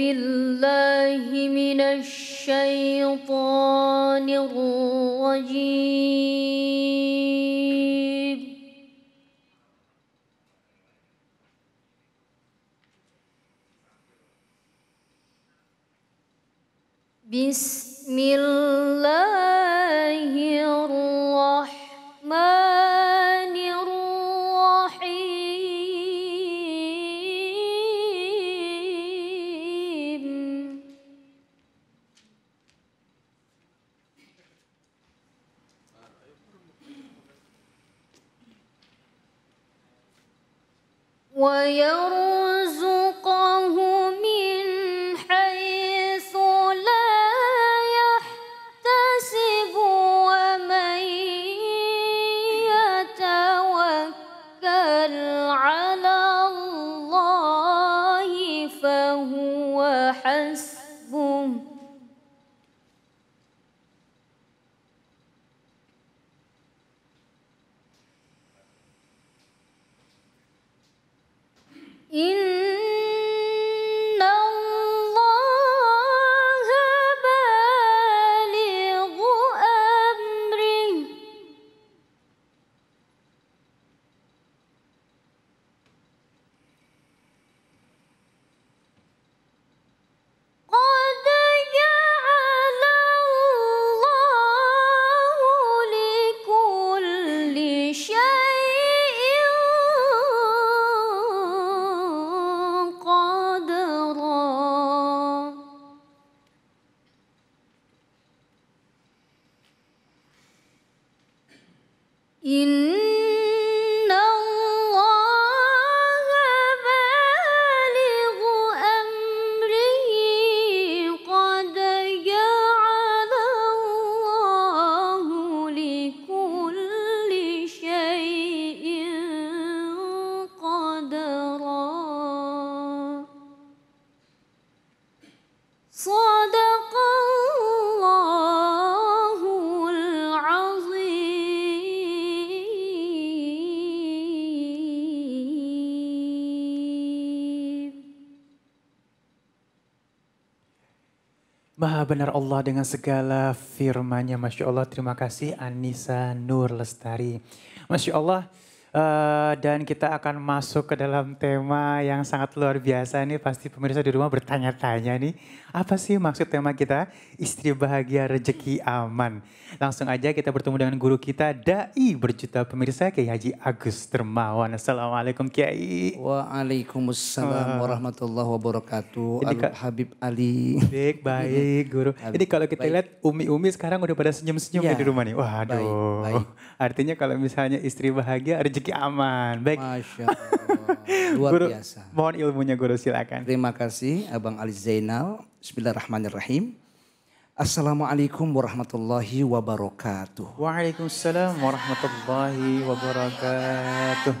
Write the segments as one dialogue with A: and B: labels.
A: بالله من الشيطان الرجيم بسم الله 因。
B: Maha benar Allah dengan segala firman Masya Allah, terima kasih Anissa Nur Lestari. Masya Allah, Uh, dan kita akan masuk ke dalam tema yang sangat luar biasa nih. Pasti pemirsa di rumah bertanya-tanya nih, apa sih maksud tema kita? Istri bahagia, rejeki aman. Langsung aja kita bertemu dengan guru kita, Dai berjuta pemirsa, Kiai Haji Agus Termawan Assalamualaikum Kiai. Waalaikumsalam uh, warahmatullahi wabarakatuh. Al Habib Ali. Baik, baik guru. Habib. Jadi kalau kita baik. lihat umi-umi sekarang udah pada senyum-senyum ya. di rumah nih. Waduh. Baik, baik. Artinya kalau misalnya istri bahagia, rejeki rezeki aman. Baik. Masya Allah. Luar guru, biasa.
C: Mohon ilmunya guru silakan. Terima kasih Abang Ali Zainal. Bismillahirrahmanirrahim. Assalamualaikum warahmatullahi wabarakatuh.
B: Waalaikumsalam warahmatullahi wabarakatuh.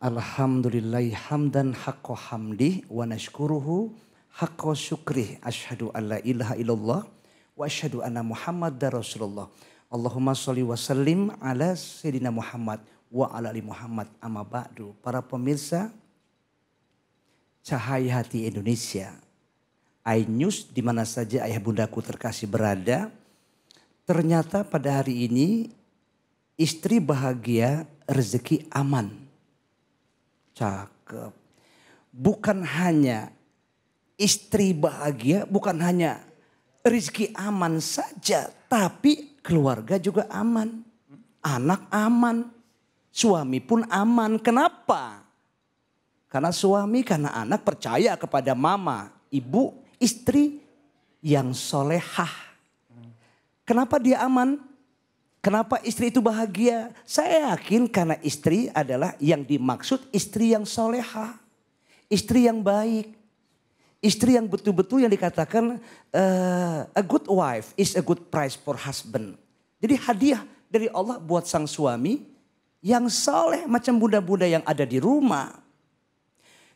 C: Alhamdulillahi hamdan haqqa hamdi wa nashkuruhu haqqa syukrih. Ashadu an la ilaha illallah wa ashadu anna muhammad rasulullah. Allahumma salli wa sallim ala sayyidina Muhammad wa ala ali Muhammad amma ba'du. Para pemirsa Cahaya Hati Indonesia, I News di mana saja ayah bundaku terkasih berada, ternyata pada hari ini istri bahagia, rezeki aman. Cakep. Bukan hanya istri bahagia, bukan hanya rezeki aman saja, tapi keluarga juga aman. Anak aman, suami pun aman. Kenapa? Karena suami, karena anak percaya kepada mama, ibu, istri yang solehah. Kenapa dia aman? Kenapa istri itu bahagia? Saya yakin karena istri adalah yang dimaksud istri yang soleha. Istri yang baik. Istri yang betul-betul yang dikatakan uh, a good wife is a good price for husband. Jadi hadiah dari Allah buat sang suami yang soleh macam bunda-bunda yang ada di rumah.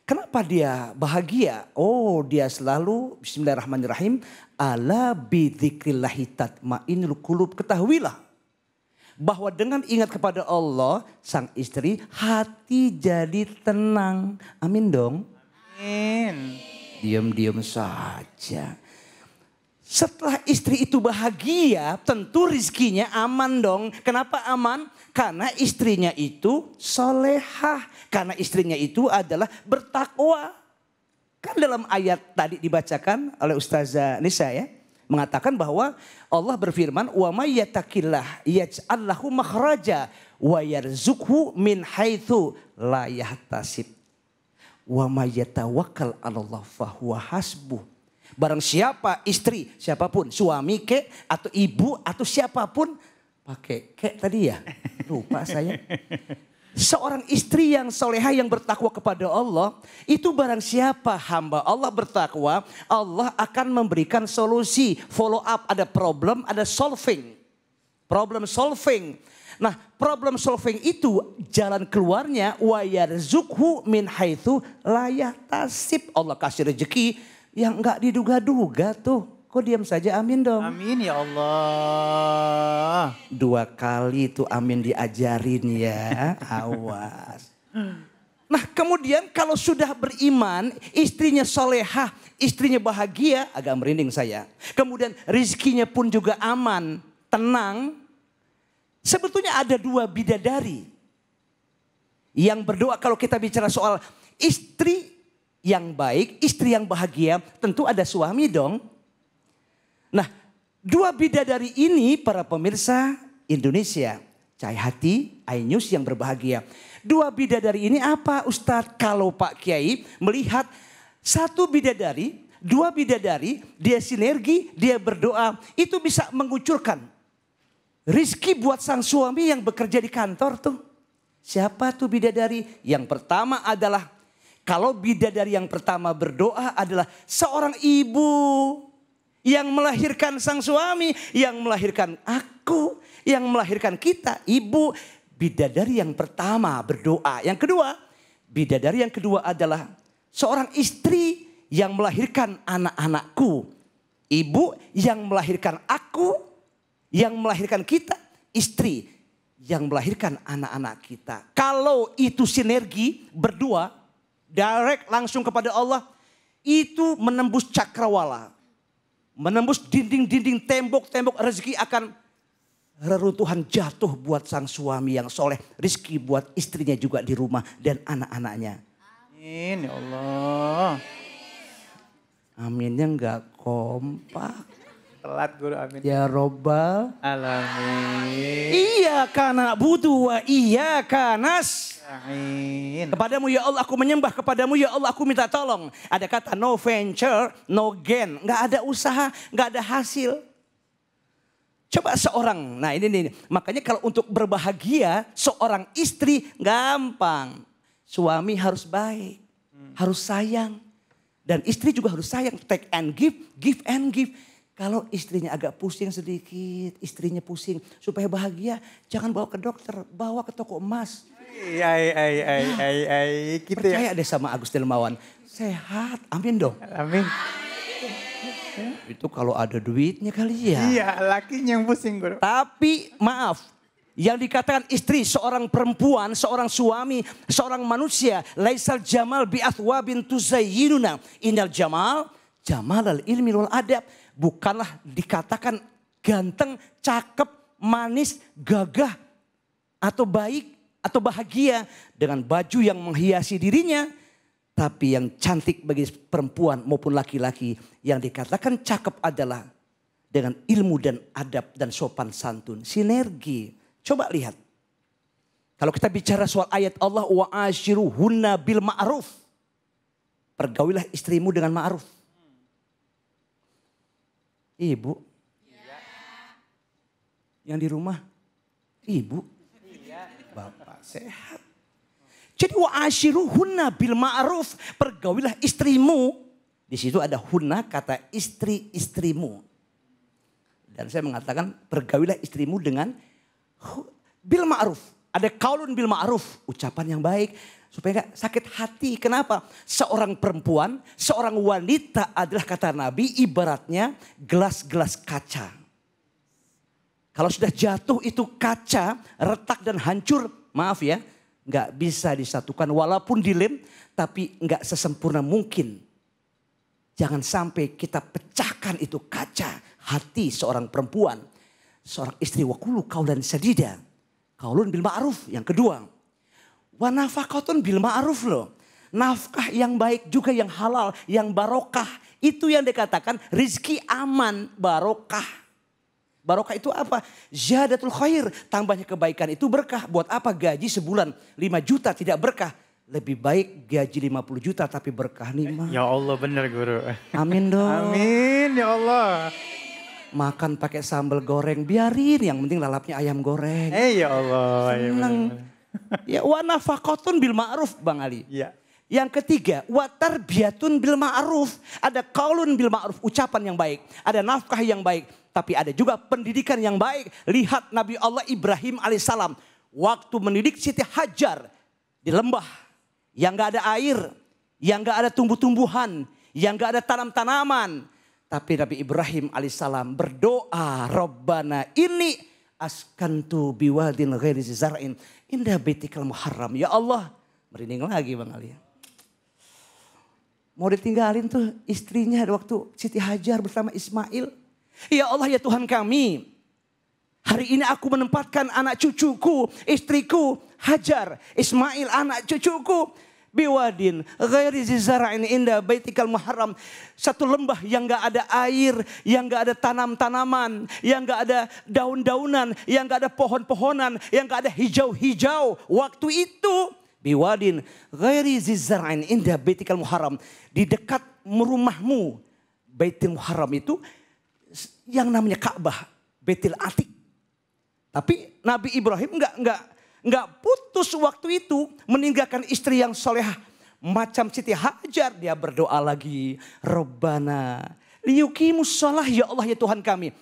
C: Kenapa dia bahagia? Oh dia selalu bismillahirrahmanirrahim. Ala bidhikrillahi tatmainul kulub. Ketahuilah bahwa dengan ingat kepada Allah sang istri hati jadi tenang. Amin dong. Amin. Diam-diam saja. Setelah istri itu bahagia, tentu rizkinya aman dong. Kenapa aman? Karena istrinya itu solehah. Karena istrinya itu adalah bertakwa. Kan dalam ayat tadi dibacakan oleh Ustazah Nisa ya. Mengatakan bahwa Allah berfirman, wa يَتَكِلَّهْ يَجْعَلْ لَهُ مَخْرَجَ وَيَرْزُقْهُ مِنْ حَيْثُ لَا يَحْتَسِبْ وَمَا يَتَوَكَّلْ Allah اللَّهِ hasbuh. Barang siapa istri, siapapun, suami ke atau ibu atau siapapun pakai ke tadi ya. Lupa saya. Seorang istri yang soleha yang bertakwa kepada Allah, itu barang siapa hamba Allah bertakwa, Allah akan memberikan solusi, follow up, ada problem, ada solving. Problem solving. Nah, problem solving itu jalan keluarnya wayar zukhu min layak tasib. Allah kasih rezeki yang nggak diduga-duga tuh. Kok diam saja amin dong. Amin ya Allah. Dua kali itu amin diajarin ya. Awas. Nah kemudian kalau sudah beriman istrinya solehah, istrinya bahagia agak merinding saya. Kemudian rizkinya pun juga aman, tenang. Sebetulnya ada dua bidadari yang berdoa kalau kita bicara soal istri yang baik, istri yang bahagia, tentu ada suami dong. Nah, dua bidadari ini para pemirsa Indonesia, Cahaya Hati, Ainyus yang berbahagia. Dua bidadari ini apa Ustadz? Kalau Pak Kiai melihat satu bidadari, dua bidadari, dia sinergi, dia berdoa, itu bisa mengucurkan Rizki buat sang suami yang bekerja di kantor tuh. Siapa tuh bidadari? Yang pertama adalah kalau bidadari yang pertama berdoa adalah seorang ibu yang melahirkan sang suami, yang melahirkan aku, yang melahirkan kita, ibu. Bidadari yang pertama berdoa. Yang kedua, bidadari yang kedua adalah seorang istri yang melahirkan anak-anakku. Ibu yang melahirkan aku, yang melahirkan kita, istri yang melahirkan anak-anak kita. Kalau itu sinergi berdua, direct langsung kepada Allah, itu menembus cakrawala. Menembus dinding-dinding tembok-tembok rezeki akan reruntuhan jatuh buat sang suami yang soleh. Rizki buat istrinya juga di rumah dan anak-anaknya. Amin ya
B: Allah.
C: Aminnya nggak kompak
B: telat guru amin. Ya
C: robbal alamin. Iya karena butuh wa iya kanas. Amin. Kepadamu ya Allah aku menyembah kepadamu ya Allah aku minta tolong. Ada kata no venture, no gain. Gak ada usaha, Gak ada hasil. Coba seorang, nah ini nih, makanya kalau untuk berbahagia seorang istri gampang. Suami harus baik, hmm. harus sayang. Dan istri juga harus sayang, take and give, give and give. Kalau istrinya agak pusing sedikit, istrinya pusing. Supaya bahagia, jangan bawa ke dokter, bawa ke toko emas. Ay, ay, ay, nah, ay, ay, gitu ya. percaya ya. deh sama Agus Delmawan. Sehat, amin dong. Amin. Itu kalau ada duitnya kali ya. Iya, lakinya yang pusing. Bro. Tapi maaf, yang dikatakan istri seorang perempuan, seorang suami, seorang manusia. Laisal jamal bi'athwa bin tuzayyinuna. Inal jamal, jamal al ilmi wal adab bukanlah dikatakan ganteng, cakep, manis, gagah, atau baik, atau bahagia dengan baju yang menghiasi dirinya. Tapi yang cantik bagi perempuan maupun laki-laki yang dikatakan cakep adalah dengan ilmu dan adab dan sopan santun. Sinergi. Coba lihat. Kalau kita bicara soal ayat Allah wa ashiru hunna bil ma'ruf. Pergaulilah istrimu dengan ma'ruf. Ibu. Iya. Yang di rumah? Ibu. Iya. Bapak sehat. Jadi wa ashiru bil ma'ruf. Pergaulilah istrimu. Di situ ada hunna kata istri-istrimu. Dan saya mengatakan pergaulilah istrimu dengan bil ma'ruf. Ada kaulun bil ma'ruf. Ucapan yang baik Supaya gak sakit hati. Kenapa? Seorang perempuan, seorang wanita adalah kata Nabi ibaratnya gelas-gelas kaca. Kalau sudah jatuh itu kaca, retak dan hancur, maaf ya, nggak bisa disatukan walaupun dilem, tapi nggak sesempurna mungkin. Jangan sampai kita pecahkan itu kaca hati seorang perempuan, seorang istri wakulu kaulan sedida. kaulun bil ma'ruf. Yang kedua, Wa nafakotun bil ma'ruf loh. Nafkah yang baik juga yang halal, yang barokah. Itu yang dikatakan rizki aman, barokah. Barokah itu apa? Zyadatul khair. Tambahnya kebaikan itu berkah. Buat apa gaji sebulan 5 juta tidak berkah? Lebih baik gaji 50 juta tapi berkah nih mah.
B: Ya Allah benar guru.
C: Amin dong. Amin ya Allah. Makan pakai sambal goreng biarin yang penting lalapnya ayam goreng. Eh ya Allah. Ya Seneng. Ya ya wa bil ma'ruf Bang Ali. Ya. Yang ketiga, watar biatun bil ma'ruf. Ada kaulun bil ma'ruf, ucapan yang baik. Ada nafkah yang baik. Tapi ada juga pendidikan yang baik. Lihat Nabi Allah Ibrahim alaihissalam. Waktu mendidik Siti Hajar di lembah. Yang gak ada air. Yang gak ada tumbuh-tumbuhan. Yang gak ada tanam-tanaman. Tapi Nabi Ibrahim alaihissalam berdoa. Rabbana ini askantu biwadin ghairi zarain indah betikal muharram. Ya Allah, merinding lagi Bang Ali. Mau ditinggalin tuh istrinya waktu Siti Hajar bersama Ismail. Ya Allah ya Tuhan kami. Hari ini aku menempatkan anak cucuku, istriku Hajar, Ismail anak cucuku biwadin ghairi zizara'in inda baitikal muharram. Satu lembah yang gak ada air, yang gak ada tanam-tanaman, yang gak ada daun-daunan, yang gak ada pohon-pohonan, yang gak ada hijau-hijau. Waktu itu biwadin ghairi zizara'in inda baitikal muharram. Di dekat rumahmu, Baitul Muharram itu yang namanya Ka'bah, Betil Atik. Tapi Nabi Ibrahim nggak nggak nggak putus waktu itu meninggalkan istri yang soleh macam Siti Hajar dia berdoa lagi Robbana liuki musolah ya Allah ya Tuhan kami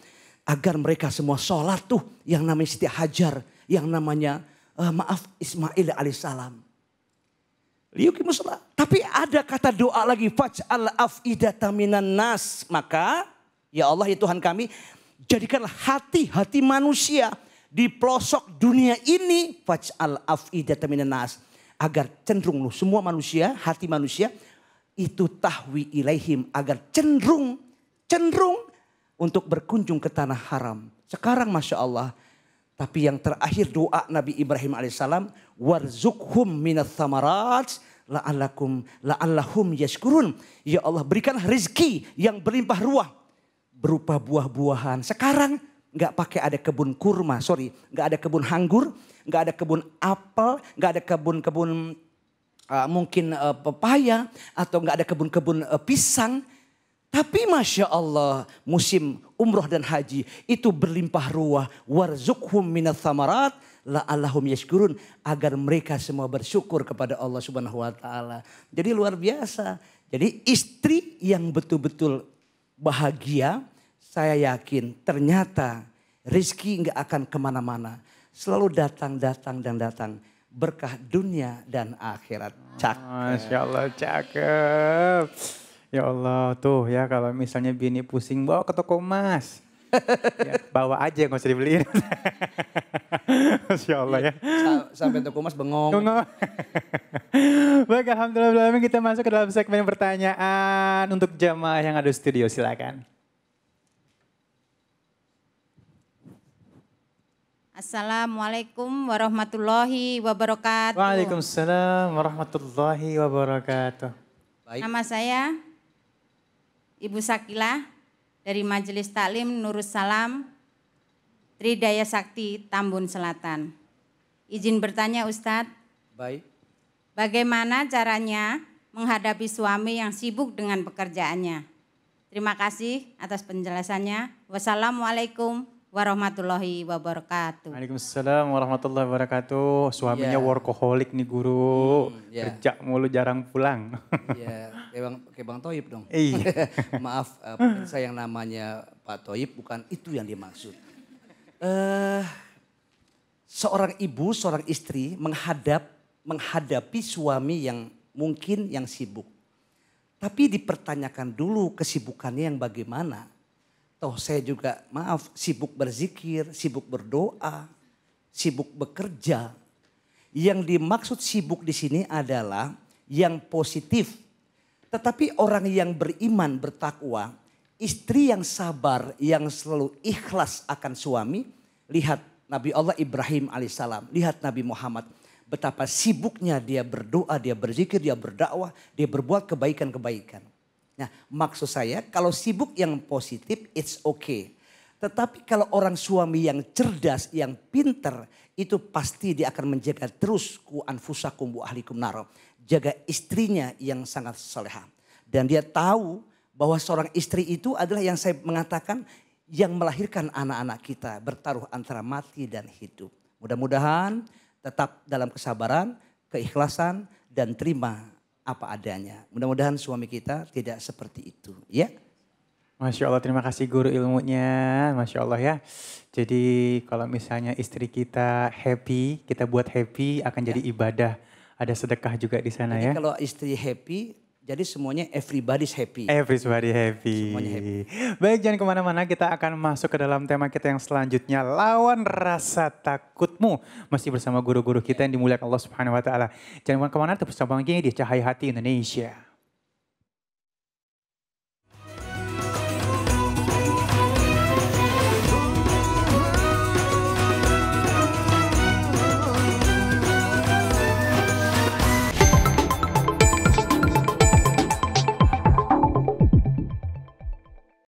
C: agar mereka semua sholat tuh yang namanya Siti Hajar yang namanya uh, maaf Ismail alaihissalam liuki musolah tapi ada kata doa lagi al afidata minan nas maka ya Allah ya Tuhan kami jadikanlah hati-hati manusia di pelosok dunia ini faj'al af'idata nas agar cenderung lu semua manusia, hati manusia itu tahwi ilaihim agar cenderung cenderung untuk berkunjung ke tanah haram. Sekarang Masya Allah. Tapi yang terakhir doa Nabi Ibrahim alaihissalam. Warzukhum minat thamarat la'allakum la'allahum yaskurun Ya Allah berikan rezeki yang berlimpah ruah. Berupa buah-buahan. Sekarang nggak pakai ada kebun kurma, sorry, nggak ada kebun hanggur, nggak ada kebun apel, nggak ada kebun-kebun uh, eh, mungkin uh, pepaya atau nggak ada kebun-kebun uh, eh, pisang. Tapi masya Allah musim umroh dan haji itu berlimpah ruah. Warzukhum minat samarat allahum yashkurun agar mereka semua bersyukur kepada Allah Subhanahu wa taala. Jadi luar biasa. Jadi istri yang betul-betul bahagia saya yakin ternyata rizki nggak akan kemana-mana. Selalu datang, datang, dan datang. Berkah dunia dan akhirat.
B: Cakep. Masya Allah, cakep. Ya Allah, tuh ya kalau misalnya bini pusing, bawa ke toko emas. ya, bawa aja nggak usah dibeliin.
C: Masya Allah ya. Sampai toko emas bengong. Bengong.
B: Baik, Alhamdulillah kita masuk ke dalam segmen pertanyaan untuk jamaah yang ada studio, silakan.
A: Assalamualaikum warahmatullahi wabarakatuh.
B: Waalaikumsalam warahmatullahi wabarakatuh.
A: Baik. Nama saya Ibu Sakila dari Majelis Taklim Nurus Salam Tridaya Sakti Tambun Selatan. Izin bertanya Ustadz. Baik. Bagaimana caranya menghadapi suami yang sibuk dengan pekerjaannya? Terima kasih atas penjelasannya. Wassalamualaikum warahmatullahi
C: wabarakatuh.
B: Waalaikumsalam warahmatullahi wabarakatuh. Suaminya yeah. workaholic nih guru. Hmm, yeah. Kerja mulu jarang pulang. Iya,
C: yeah. kayak Bang, kayak bang Toib dong. Iya. Maaf, uh, eh, saya yang namanya Pak Toib bukan itu yang dimaksud. Uh, seorang ibu, seorang istri menghadap menghadapi suami yang mungkin yang sibuk. Tapi dipertanyakan dulu kesibukannya yang bagaimana Toh saya juga maaf sibuk berzikir, sibuk berdoa, sibuk bekerja. Yang dimaksud sibuk di sini adalah yang positif. Tetapi orang yang beriman, bertakwa, istri yang sabar, yang selalu ikhlas akan suami, lihat Nabi Allah Ibrahim alaihissalam, lihat Nabi Muhammad betapa sibuknya dia berdoa, dia berzikir, dia berdakwah, dia berbuat kebaikan-kebaikan. Nah, maksud saya kalau sibuk yang positif it's okay. Tetapi kalau orang suami yang cerdas, yang pinter, itu pasti dia akan menjaga terus ku anfusakum bu ahlikum naro. Jaga istrinya yang sangat soleha. Dan dia tahu bahwa seorang istri itu adalah yang saya mengatakan yang melahirkan anak-anak kita bertaruh antara mati dan hidup. Mudah-mudahan tetap dalam kesabaran, keikhlasan, dan terima apa adanya. Mudah-mudahan suami kita tidak seperti itu, ya.
B: Masya Allah, terima kasih guru ilmunya. Masya Allah ya. Jadi kalau misalnya istri kita happy, kita buat happy akan ya. jadi ibadah. Ada sedekah juga di sana jadi ya. kalau
C: istri happy, jadi semuanya everybody's happy.
B: Everybody happy. Semuanya happy. Baik jangan kemana-mana kita akan masuk ke dalam tema kita yang selanjutnya. Lawan rasa takutmu. Masih bersama guru-guru kita yang dimuliakan Allah Subhanahu Wa Taala. Jangan kemana-mana terus bersama lagi di Cahaya Hati Indonesia.